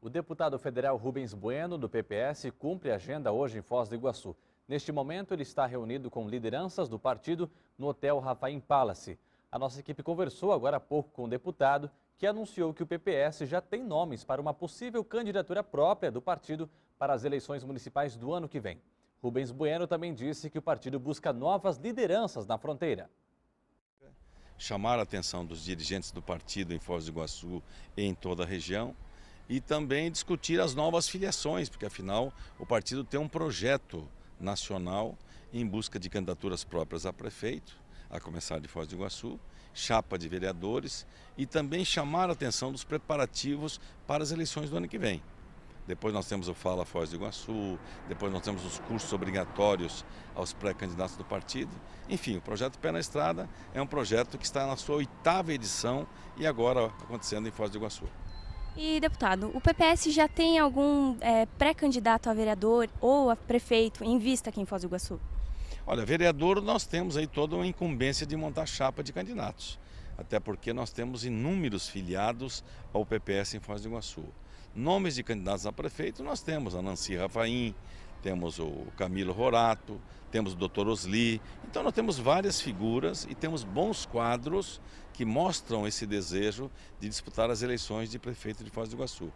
O deputado federal Rubens Bueno, do PPS, cumpre a agenda hoje em Foz do Iguaçu. Neste momento, ele está reunido com lideranças do partido no Hotel Rafaim Palace. A nossa equipe conversou agora há pouco com o deputado, que anunciou que o PPS já tem nomes para uma possível candidatura própria do partido para as eleições municipais do ano que vem. Rubens Bueno também disse que o partido busca novas lideranças na fronteira chamar a atenção dos dirigentes do partido em Foz do Iguaçu e em toda a região e também discutir as novas filiações, porque afinal o partido tem um projeto nacional em busca de candidaturas próprias a prefeito, a começar de Foz do Iguaçu, chapa de vereadores e também chamar a atenção dos preparativos para as eleições do ano que vem. Depois nós temos o Fala Foz do Iguaçu, depois nós temos os cursos obrigatórios aos pré-candidatos do partido. Enfim, o projeto Pé na Estrada é um projeto que está na sua oitava edição e agora acontecendo em Foz do Iguaçu. E, deputado, o PPS já tem algum é, pré-candidato a vereador ou a prefeito em vista aqui em Foz do Iguaçu? Olha, vereador nós temos aí toda uma incumbência de montar chapa de candidatos, até porque nós temos inúmeros filiados ao PPS em Foz do Iguaçu. Nomes de candidatos a prefeito nós temos, a Nancy Rafaim, temos o Camilo Rorato, temos o Dr. Osli. Então nós temos várias figuras e temos bons quadros que mostram esse desejo de disputar as eleições de prefeito de Foz do Iguaçu.